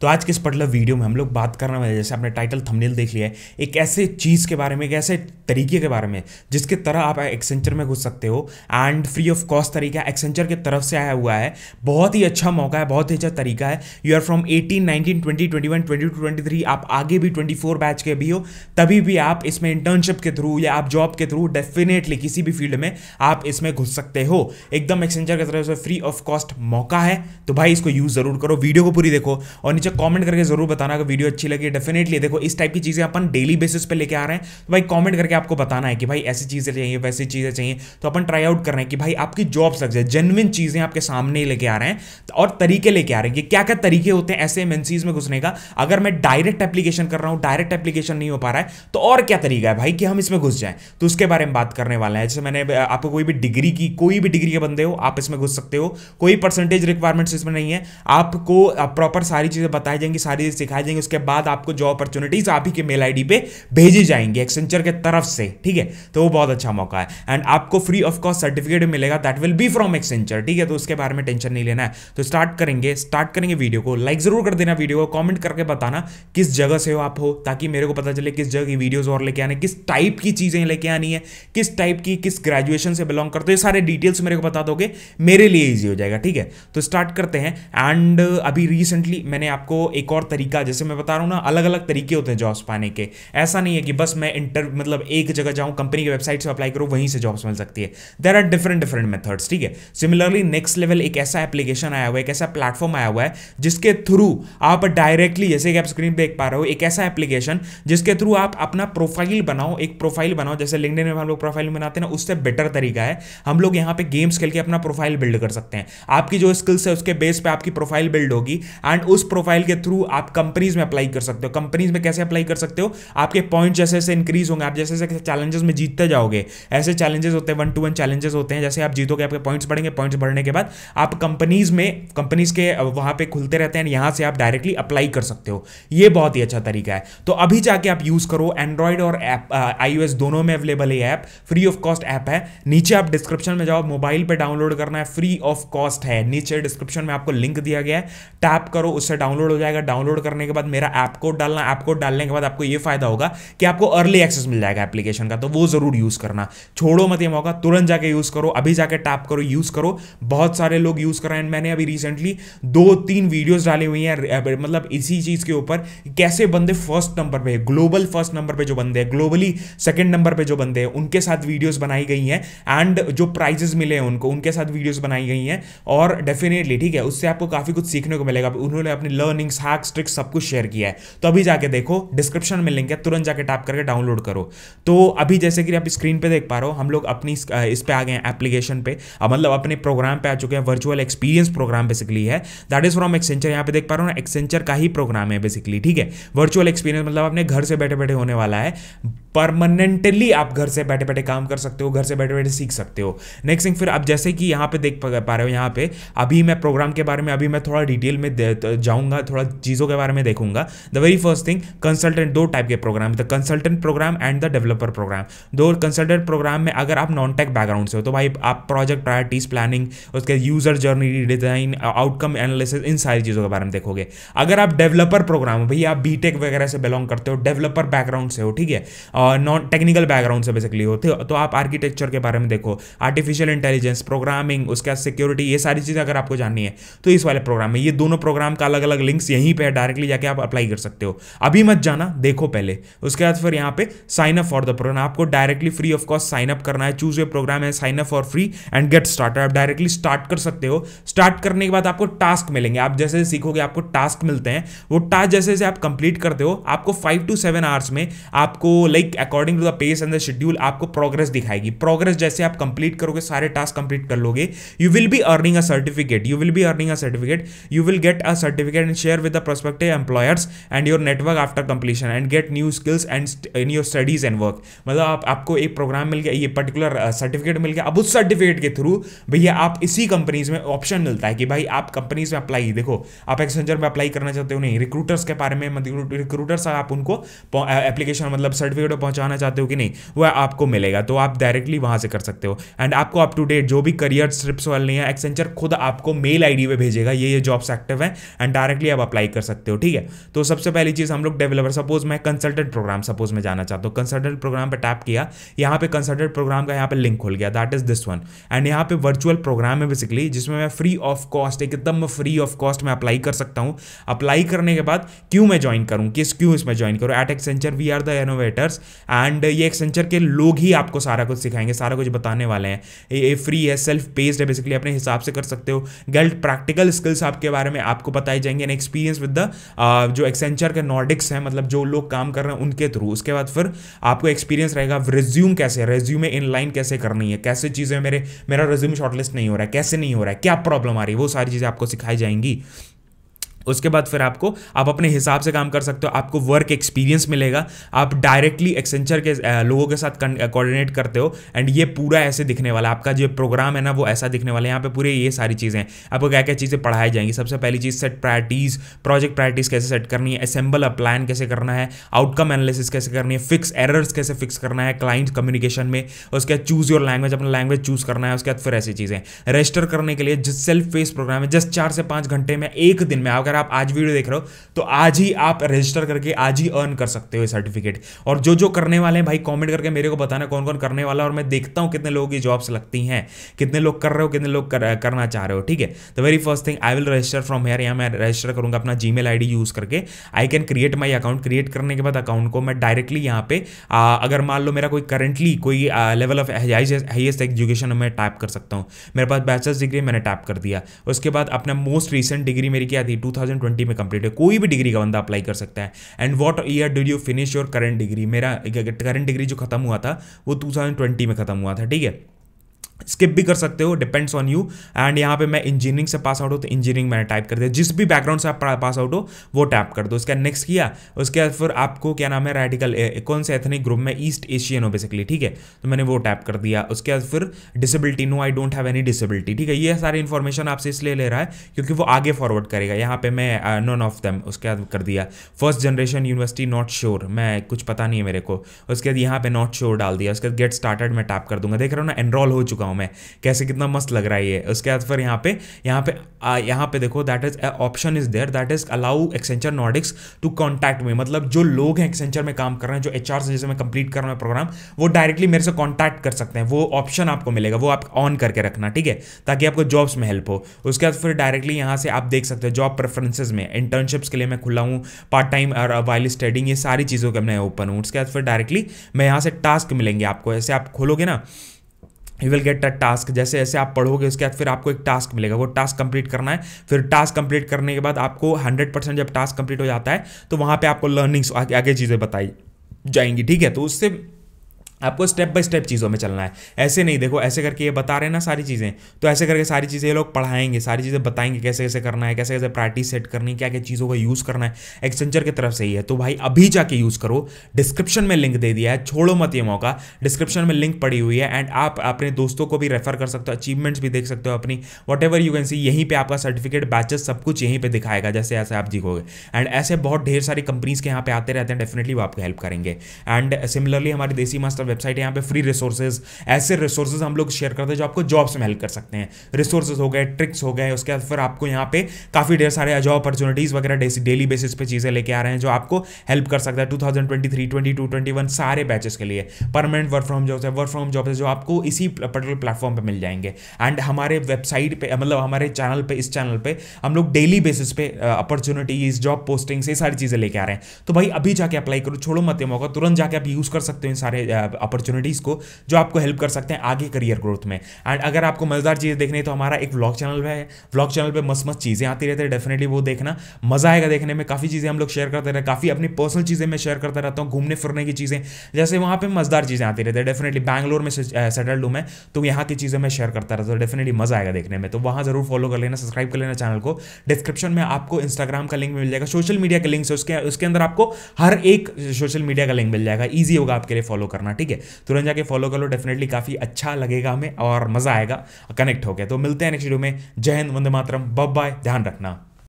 तो आज के इस पर्टिकुलर वीडियो में हम लोग बात करने वाले जैसे आपने टाइटल थंबनेल देख लिया है एक ऐसे चीज़ के बारे में एक ऐसे तरीके के बारे में जिसके तरह आप एक्सेंचर में घुस सकते हो एंड फ्री ऑफ कॉस्ट तरीका एक्सेंचर के तरफ से आया हुआ है बहुत ही अच्छा मौका है बहुत ही अच्छा तरीका है you are from eighteen nineteen twenty twenty one twenty two twenty three आप आगे भी ट्वेंटी फोर बैच के भी हो तभी भी आप इसमें इंटर्नशिप के थ्रू या आप जॉब के थ्रू डेफिनेटली किसी भी फील्ड में आप इसमें घुस सकते हो एकदम एक्सेंचर की तरफ से फ्री ऑफ कॉस्ट मौका है तो भाई इसको यूज़ ज़रूर करो वीडियो को पूरी देखो और नीचे मुझे कमेंट करके जरूर बताना अगर वीडियो अच्छी लगी डेफिनेटली देखो इस टाइप की चीज़ें अपन डेली बेसिस पे लेके आ रहे हैं तो भाई कमेंट करके आपको बताना है कि भाई ऐसी चीज़ें चाहिए वैसी चीज़ें चाहिए तो अपन ट्राई आउट कर रहे हैं कि भाई आपकी जॉब लग जाए जेनविन चीज़ें आपके सामने लेके आ रहे हैं और तरीके लेके आ रहे हैं कि क्या क्या तरीके होते हैं ऐसे एमएनसीज में घुसने का अगर मैं डायरेक्ट एप्लीकेशन कर रहा हूँ डायरेक्ट एप्लीकेशन नहीं हो पा रहा है तो और क्या तरीका है भाई कि हम इसमें घुस जाए तो उसके बारे में बात करने वाला है जैसे मैंने आपको कोई भी डिग्री की कोई भी डिग्री के बंदे हो आप इसमें घुस सकते हो कोई परसेंटेज रिक्वायरमेंट्स इसमें नहीं है आपको प्रॉपर सारी चीज़ें बताए जाएंगे सारी चीज़ सिखाई जाएंगे उसके बाद आपको जॉब अपॉर्चुनिटीज आप ही के मेल आईडी पे भेजी जाएंगे एक्सेंचर के तरफ से ठीक है तो वो बहुत अच्छा मौका है एंड आपको फ्री ऑफ कॉस्ट सर्टिफिकेट मिलेगा that will be from Accenture ठीक है तो उसके बारे में टेंशन नहीं लेना है तो स्टार्ट करेंगे स्टार्ट करेंगे वीडियो को लाइक जरूर कर देना वीडियो को कॉमेंट करके बताना किस जगह से हो आप हो ताकि मेरे को पता चले किस जगह की वीडियोज और लेके आने किस टाइप की चीज़ें लेके आनी है किस टाइप की किस ग्रेजुएशन से बिलोंग करते हो सारे डिटेल्स मेरे को बता दोगे मेरे लिए ईजी हो जाएगा ठीक है तो स्टार्ट करते हैं एंड अभी रिसेंटली मैंने आपको आपको एक और तरीका जैसे मैं बता रहा हूँ ना अलग अलग तरीके होते हैं जॉब्स पाने के ऐसा नहीं है कि बस मैं इंटर मतलब एक जगह जाऊँ कंपनी की वेबसाइट से अप्लाई करूँ वहीं से जॉब्स मिल सकती है there are different different methods ठीक है सिमिलरली नेक्स्ट लेवल एक ऐसा एप्लीकेशन आया हुआ है एक ऐसा प्लेटफॉर्म आया हुआ है जिसके थ्रू आप डायरेक्टली जैसे कि आप स्क्रीन पर देख पा रहे हो एक ऐसा एप्लीकेशन जिसके थ्रू आप अपना प्रोफाइल बनाओ एक प्रोफाइल बनाओ जैसे लिंकडिन में हम लोग प्रोफाइल बनाते हैं ना उससे बेटर तरीका है हम लोग यहाँ पे गेम्स खेल के अपना प्रोफाइल बिल्ड कर सकते हैं आपकी जो स्किल्स है उसके बेस पे आपकी प्रोफाइल बिल्ड होगी एंड उस प्रोफाइल प्रोफाइल के थ्रू आप कंपनीज में अप्लाई कर सकते हो कंपनीज में कैसे अप्लाई कर सकते हो आपके पॉइंट जैसे जैसे इंक्रीज होंगे आप जैसे जैसे चैलेंजेस में जीतते जाओगे ऐसे चैलेंजेस होते हैं वन टू वन चैलेंजेस होते हैं जैसे आप जीतोगे आपके पॉइंट्स बढ़ेंगे पॉइंट्स बढ़ने के बाद आप कंपनीज में कंपनीज के वहां पर खुलते रहते हैं यहां से आप डायरेक्टली अप्लाई कर सकते हो ये बहुत ही अच्छा तरीका है तो अभी जाके आप यूज़ करो एंड्रॉयड और ऐप आई दोनों में अवेलेबल है app free of cost app है नीचे आप डिस्क्रिप्शन में जाओ मोबाइल पर डाउनलोड करना है फ्री ऑफ कॉस्ट है नीचे डिस्क्रिप्शन में आपको लिंक दिया गया है टैप करो उससे डाउनलोड डाउनलोड हो जाएगा डाउनलोड करने के बाद मेरा ऐप कोड डालना ऐप कोड डालने के बाद आपको ये फायदा होगा कि आपको अर्ली एक्सेस मिल जाएगा एप्लीकेशन का तो वो जरूर यूज करना छोड़ो मत ये मौका तुरंत जाके यूज करो अभी जाके टैप करो यूज करो बहुत सारे लोग यूज कर रहे हैं मैंने अभी रिसेंटली दो तीन वीडियोज डाली हुई हैं मतलब इसी चीज के ऊपर कैसे बंदे फर्स्ट नंबर पे ग्लोबल फर्स्ट नंबर पे जो बंदे हैं ग्लोबली सेकंड नंबर पे जो बंदे हैं उनके साथ वीडियोस बनाई गई हैं एंड जो प्राइजेस मिले हैं उनको उनके साथ वीडियोस बनाई गई हैं और डेफिनेटली ठीक है उससे आपको काफी कुछ सीखने को मिलेगा उन्होंने अपनी लर्न लर्निंग्स हैक्स ट्रिक्स सब कुछ शेयर किया है तो अभी जाके देखो डिस्क्रिप्शन में लिंक है तुरंत जाके टैप करके डाउनलोड करो तो अभी जैसे कि आप स्क्रीन पर देख पा रहे हो हम लोग अपनी इस पर आ गए हैं एप्लीकेशन पर मतलब अपने प्रोग्राम पर आ चुके हैं वर्चुअल एक्सपीरियंस प्रोग्राम बेसिकली है दैट इज फ्रॉम एक्सेंचर यहाँ पे देख पा रहा हूँ एक्सेंचर का ही प्रोग्राम है बेसिकली ठीक है वर्चुअल एक्सपीरियंस मतलब अपने घर से बैठे बैठे होने वाला है परमानेंटली आप घर से बैठे बैठे काम कर सकते हो घर से बैठे बैठे सीख सकते हो नेक्स्ट थिंग फिर आप जैसे कि यहाँ पे देख पा रहे हो यहाँ पे अभी मैं प्रोग्राम के बारे में अभी मैं थोड़ा डिटेल में जाऊँगा मैं थोड़ा चीज़ों के बारे में देखूंगा the very first thing consultant दो टाइप के program the consultant program and the developer program दो कंसल्टेंट प्रोग्राम में अगर आप नॉन टेक बैकग्राउंड से हो तो भाई आप प्रोजेक्ट प्रायरिटीज प्लानिंग उसके user journey design outcome analysis इन सारी चीज़ों के बारे में देखोगे अगर आप डेवलपर प्रोग्राम हो भैया आप बी वगैरह से बिलोंग करते हो डेवलपर बैकग्राउंड से हो ठीक है और नॉन टेक्निकल बैकग्राउंड से बेसिकली होते हो तो, तो आप आर्किटेक्चर के बारे में देखो आर्टिफिशियल इंटेलिजेंस प्रोग्रामिंग उसके बाद सिक्योरिटी ये सारी चीज़ें अगर आपको जाननी है तो इस वाले प्रोग्राम में ये दोनों प्रोग्राम का अलग अलग लिंक्स यहीं पे है डायरेक्टली जाके आप अप्लाई कर सकते हो अभी मत जाना देखो पहले उसके बाद फिर यहाँ पे sign up for the program आपको directly free of cost sign up करना है चूज ए प्रोग्राम है sign up for free and get start आप डायरेक्टली स्टार्ट कर सकते हो स्टार्ट करने के बाद आपको टास्क मिलेंगे आप जैसे सीखोगे आपको टास्क मिलते हैं वो टास्क जैसे जैसे आप कंप्लीट करते हो आपको फाइव टू सेवन आवर्स में आपको like according to the pace and the schedule आपको प्रोग्रेस दिखाएगी प्रोग्रेस जैसे आप कंप्लीट करोगे सारे टास्क कंप्लीट कर लोगे you will be earning a certificate you will be earning a certificate you will get a certificate in share with the prospective employers and your network after completion and get new skills and in your studies and work मतलब आप आपको एक programme मिल गया ये particular certificate uh, मिल गया अब उस certificate के थ्रू भैया आप इसी कंपनीज में ऑप्शन मिलता है कि भाई आप कंपनीज में अप्लाई देखो आप एक्सेंचर में अप्लाई करना चाहते हो नहीं रिक्रूटर्स के बारे में मतलब रिक्रूटर्स आप उनको एप्लीकेशन uh, मतलब सर्टिफिकेट पहुंचाना चाहते हो कि नहीं वह आपको मिलेगा तो आप डायरेक्टली वहां से कर सकते हो एंड आपको अप टू डेट जो भी करियर स्ट्रिप्स वाले हैं एक्सेंचर खुद आपको मेल आईडी पे भेजेगा ये ये जॉब्स एक्टिव है एंड डायरेक्टली लिए आप अप्लाई कर सकते हो ठीक है तो सबसे पहली चीज़ हम लोग डेवलपर सपोज मैं कंसल्टेंट प्रोग्राम सपोज मैं जाना चाहता हूँ कंसल्टेंट प्रोग्राम पर टैप किया यहाँ पे कंसल्टेंट प्रोग्राम का यहाँ पे लिंक खुल गया that is this one and यहाँ पे वर्चुअल प्रोग्राम है बेसिकली जिसमें मैं फ्री ऑफ कॉस्ट एकदम फ्री ऑफ कॉस्ट में अप्लाई कर सकता हूँ अप्लाई करने के बाद क्यों मैं ज्वाइन करूँ किस क्यों इसमें ज्वाइन करूँ at Accenture we are the innovators and ये एक्सेंचर के लोग ही आपको सारा कुछ सिखाएंगे सारा कुछ बताने वाले हैं ये फ्री है सेल्फ पेस्ड है बेसिकली अपने हिसाब से कर सकते हो गर्ल्ड प्रैक्टिकल स्किल्स आपके बारे में आपको बताए जाएंगे एक्सपीरियंस विद द जो एक्सेंचर के नॉर्डिक्स हैं मतलब जो लोग काम कर रहे हैं उनके थ्रू उसके बाद फिर आपको एक्सपीरियंस रहेगा रेज्यूम कैसे रेज्यूमे लाइन कैसे करनी है कैसे चीज़ें मेरे मेरा रेज्यूम शॉर्टलिस्ट नहीं हो रहा है कैसे नहीं हो रहा है क्या प्रॉब्लम आ रही है वो सारी चीज़ें आपको सिखाई जाएंगी उसके बाद फिर आपको आप अपने हिसाब से काम कर सकते हो आपको वर्क एक्सपीरियंस मिलेगा आप डायरेक्टली एक्सेंचर के लोगों के साथ कोऑर्डिनेट करते हो एंड ये पूरा ऐसे दिखने वाला आपका जो प्रोग्राम है ना वो ऐसा दिखने वाला है यहाँ पे पूरे ये सारी चीज़ें हैं आपको क्या क्या चीज़ें पढ़ाई जाएंगी सबसे पहली चीज़ सेट प्रायरिटीज़ प्रोजेक्ट प्रायरिटीज़ कैसे सेट करनी है असेंबल अ प्लान कैसे करना है आउटकम एनालिसिस कैसे करनी है फिक्स एरर्स कैसे फिक्स करना है क्लाइंट कम्युनिकेशन में उसके बाद चूज़ योर लैंग्वेज अपना लैंग्वेज चूज़ करना है उसके बाद फिर ऐसी चीज़ें रजिस्टर करने के लिए जिस सेल्फ फेस प्रोग्राम है जस्ट चार से पाँच घंटे में एक दिन में आपका अगर आप आज वीडियो देख रहे हो तो आज ही आप रजिस्टर करके आज ही अर्न कर सकते हो सर्टिफिकेट और जो जो करने वाले हैं भाई कॉमेंट करके मेरे को बताना कौन कौन करने वाला और मैं देखता हूँ कितने लोगों की जॉब्स लगती हैं कितने लोग कर रहे हो कितने लोग कर, करना चाह रहे हो ठीक है the very first thing I will register from here यहाँ मैं रजिस्टर करूँगा अपना जी मेल यूज़ करके I can create my account create करने के बाद अकाउंट को मैं डायरेक्टली यहाँ पे आ, अगर मान लो मेरा कोई करंटली कोई लेवल ऑफ हाइएस्ट एजुकेशन मैं टाइप कर सकता हूँ मेरे पास बैचलर्स डिग्री मैंने टाइप कर दिया उसके बाद अपना मोस्ट रिसेंट डिग्री मेरी क्या थी टू 2020 में कंप्लीट है कोई भी डिग्री का बंदा अप्लाई कर सकता है and what year did you finish your current degree मेरा करंट डिग्री जो खत्म हुआ था वो 2020 में खत्म हुआ था ठीक है स्किप भी कर सकते हो डिपेंड्स ऑन यू एंड यहाँ पे मैं इंजीनियरिंग से पास आउट हो तो इंजीनियरिंग मैंने टाइप कर दिया जिस भी बैकग्राउंड से आप पास आउट हो वो टैप कर दो उसके बाद नेक्स्ट किया उसके बाद फिर आपको क्या नाम है रेडिकल कौन से एथनिक ग्रुप में ईस्ट एशियन हो बेसिकली ठीक है तो मैंने वो टैप कर दिया उसके बाद फिर disability no I don't have any disability ठीक है ये सारी इन्फॉर्मेशन आपसे इसलिए ले रहा है क्योंकि वो आगे फॉरवर्ड करेगा यहाँ पे मैं नॉन ऑफ दैम उसके बाद कर दिया first generation university not sure मैं कुछ पता नहीं है मेरे को उसके बाद यहाँ पे नॉट श्योर डाल दिया उसके बाद गेट स्टार्टेड मैं टैप कर दूंगा देख रहा हूँ ना एनरोल हो चुका हूँ मैं कैसे कितना मस्त लग रहा है ये उसके बाद फिर यहाँ पे यहाँ पे यहाँ पे देखो that is option is there that is allow Accenture Nordics to contact में मतलब जो लोग हैं एक्सेंचर में काम कर रहे हैं जो एच से जैसे मैं कंप्लीट कर रहा हूँ प्रोग्राम वो डायरेक्टली मेरे से कॉन्टैक्ट कर सकते हैं वो ऑप्शन आपको मिलेगा वो आप ऑन करके रखना ठीक है ताकि आपको जॉब्स में हेल्प हो उसके बाद फिर डायरेक्टली यहाँ से आप देख सकते हो जॉब प्रेफरेंसेज में इंटर्नशिप्स के लिए मैं खुला हूँ पार्ट टाइम और वाइल स्टडिंग ये सारी चीज़ों के मैं ओपन हूँ उसके बाद फिर डायरेक्टली मैं यहाँ से टास्क मिलेंगे आपको ऐसे आप खोलोगे ना you will get a task जैसे जैसे आप पढ़ोगे उसके बाद फिर आपको एक टास्क मिलेगा वो टास्क कंप्लीट करना है फिर टास्क कंप्लीट करने के बाद आपको 100 परसेंट जब टास्क कंप्लीट हो जाता है तो वहाँ पे आपको लर्निंग्स आगे आगे चीज़ें बताई जाएंगी ठीक है तो उससे आपको स्टेप बाय स्टेप चीज़ों में चलना है ऐसे नहीं देखो ऐसे करके ये बता रहे हैं ना सारी चीज़ें तो ऐसे करके सारी चीज़ें ये लोग पढ़ाएंगे सारी चीज़ें बताएंगे कैसे कैसे करना है कैसे कैसे प्रैक्टिस सेट करनी क्या क्या चीज़ों का यूज़ करना है एक्सेंचर की तरफ से ही है तो भाई अभी जाके यूज़ करो डिस्क्रिप्शन में लिंक दे दिया है छोड़ो मत ये मौका डिस्क्रिप्शन में लिंक पड़ी हुई है एंड आप अपने दोस्तों को भी रेफर कर सकते हो अचीवमेंट्स भी देख सकते हो अपनी whatever you can see यहीं पर आपका सर्टिफिकेट बैचेस सब कुछ यहीं पर दिखाएगा जैसे ऐसे आप दिखोगे एंड ऐसे बहुत ढेर सारी कंपनीज के यहाँ पे आते रहते हैं डेफिनेटली वो आपको हेल्प करेंगे एंड सिमिलरली हमारे देसी मास्टर वेबसाइट है यहाँ पे फ्री रिसोर्सेज ऐसे रिसोर्सेज हम लोग शेयर करते हैं जो आपको जॉब्स में हेल्प कर सकते हैं रिसोर्सेज हो गए ट्रिक्स हो गए उसके बाद फिर आपको यहाँ पे काफ़ी ढेर सारे जॉब अपॉर्चुनिटीज़ वगैरह डेली बेसिस पे चीज़ें लेके आ रहे हैं जो आपको हेल्प कर सकता है two thousand twenty three twenty two twenty one सारे बैचेस के लिए परमानेंट वर्क फ्रॉम जॉब्स है वर्क फ्रॉम जॉब्स है जो आपको इसी पर्टिकुलर प्लेटफॉर्म पर मिल जाएंगे एंड हमारे वेबसाइट पर मतलब हमारे चैनल पर इस चैनल पर हम लोग डेली बेसिस पे अपॉर्चुनिटीज़ जॉब पोस्टिंग्स ये सारी चीज़ें लेके आ रहे हैं तो भाई अभी जाके अप्लाई करो छोड़ो मत मौका तुरंत जाके आप यूज़ कर सकते हो इन सारे अपॉर्चुनिटीज़ को जो आपको हेल्प कर सकते हैं आगे करियर ग्रोथ में एंड अगर आपको मज़ेदार चीज़ देखनी है तो हमारा एक व्लॉग चैनल है व्लॉग चैनल पर मस्त मस्त चीज़ें आती रहती है डेफिनेटली वो देखना मज़ा आएगा देखने में काफ़ी चीज़ें हम लोग शेयर करते रहे काफ़ी अपनी पर्सनल चीज़ें मैं शेयर करता रहता हूँ घूमने फिरने की चीज़ें जैसे वहाँ पर मज़ेदार चीज़ें आती रहती है डेफिनेटली बैंगलोर में सेटल्ड हूँ मैं तो यहाँ की चीज़ें मैं शेयर करता रहता हूँ डेफिनेटली मज़ा आएगा देखने में तो वहाँ ज़रूर फॉलो कर लेना सब्सक्राइब कर लेना चैनल को डिस्क्रिप्शन में आपको इंस्टाग्राम का लिंक मिल जाएगा सोशल मीडिया का लिंक उसके उसके अंदर आपको हर एक सोशल मीडिया का लिंक मिल जाएगा ईजी होगा आपके लिए फॉलो करना ठीक है ठीक है तुरंत जाके फॉलो कर लो डेफिनेटली काफ़ी अच्छा लगेगा हमें और मज़ा आएगा कनेक्ट हो गया तो मिलते हैं नेक्स्ट वीडियो में जय हिंद वंदे मातरम बब बाय ध्यान रखना